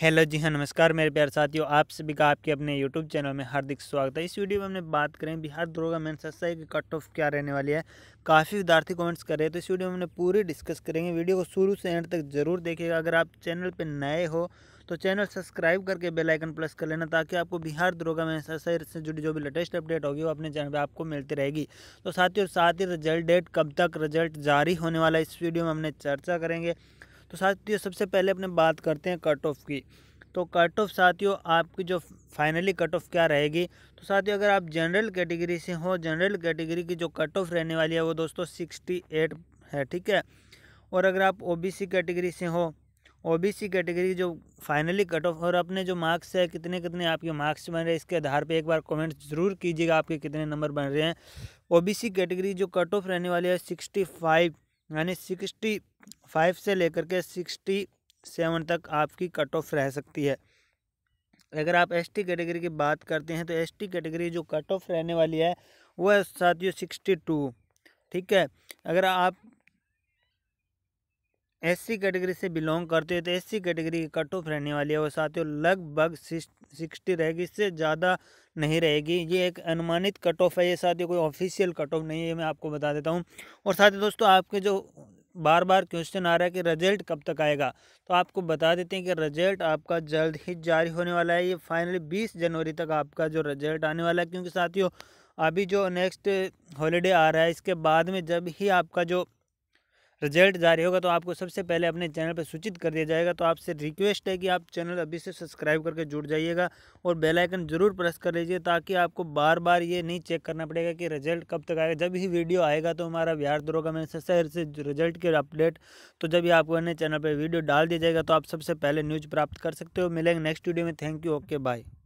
hello जी हाँ नमस्कार मेरे प्यार साथियों आप सभी का आपके अपने यूट्यूब चैनल में हार्दिक स्वागत है इस वीडियो में हमने बात करें बिहार दरोगा सस्ता है की कट ऑफ क्या रहने वाली है काफ़ी विद्यार्थी कमेंट्स कर रहे हैं तो इस वीडियो में हमने पूरी डिस्कस करेंगे वीडियो को शुरू से एंड तक जरूर देखिएगा अगर आप चैनल पर नए हो तो चैनल सब्सक्राइब करके बेल आइकन कर लेना ताकि आपको बिहार दरोगा में सर से जुड़ी जो भी लेटेस्ट अपडेट होगी वो अपने चैनल पे आपको मिलती रहेगी तो साथ ही और साथ ही रिजल्ट डेट कब तक रिजल्ट जारी होने वाला इस वीडियो में हमने चर्चा करेंगे तो साथियों सबसे पहले अपने बात करते हैं कट ऑफ की तो कट ऑफ साथियों आपकी जो फाइनली कट ऑफ क्या रहेगी तो साथियों अगर आप जनरल कैटेगरी से हो जनरल कैटेगरी की जो कट ऑफ रहने वाली है वो दोस्तों सिक्सटी एट है ठीक है और अगर आप ओबीसी कैटेगरी से हो ओबीसी कैटेगरी जो फाइनली कट ऑफ और अपने जो मार्क्स है कितने कितने आपके मार्क्स बन रहे हैं इसके आधार पर एक बार कॉमेंट जरूर कीजिएगा आपके कितने नंबर बन रहे हैं ओ कैटेगरी जो कट ऑफ रहने वाली है सिक्सटी फाइव यानी सिक्सटी फाइव से लेकर के सिक्सटी सेवन तक आपकी कट ऑफ रह सकती है अगर आप एसटी कैटेगरी की बात करते हैं तो एसटी कैटेगरी जो कट ऑफ रहने वाली है वो है साथियों सिक्सटी टू ठीक है अगर आप एससी कैटेगरी से बिलोंग करते हो तो एससी कैटेगरी की कट ऑफ रहने वाली है और साथियों लगभग सिक्सटी रहेगी इससे ज़्यादा नहीं रहेगी ये एक अनुमानित कट ऑफ है ये साथियों कोई ऑफिशियल कट ऑफ नहीं है मैं आपको बता देता हूँ और साथ ही दोस्तों आपके जो बार बार क्वेश्चन आ रहा है कि रिजल्ट कब तक आएगा तो आपको बता देते हैं कि रिजल्ट आपका जल्द ही जारी होने वाला है ये फाइनली बीस जनवरी तक आपका जो रिजल्ट आने वाला है क्योंकि साथियों अभी जो नेक्स्ट हॉलीडे आ रहा है इसके बाद में जब ही आपका जो रिजल्ट जारी होगा तो आपको सबसे पहले अपने चैनल पर सूचित कर दिया जाएगा तो आपसे रिक्वेस्ट है कि आप चैनल अभी से सब्सक्राइब करके जुड़ जाइएगा और बेल आइकन जरूर प्रेस कर लीजिए ताकि आपको बार बार ये नहीं चेक करना पड़ेगा कि रिजल्ट कब तक आएगा जब ही वीडियो आएगा तो हमारा बिहार दरोगा मैंने शहर से रिजल्ट के अपडेट तो जब भी आपको अपने चैनल पर वीडियो डाल दिया जाएगा तो आप सबसे पहले न्यूज़ प्राप्त कर सकते हो मिलेंगे नेक्स्ट वीडियो में थैंक यू ओके बाय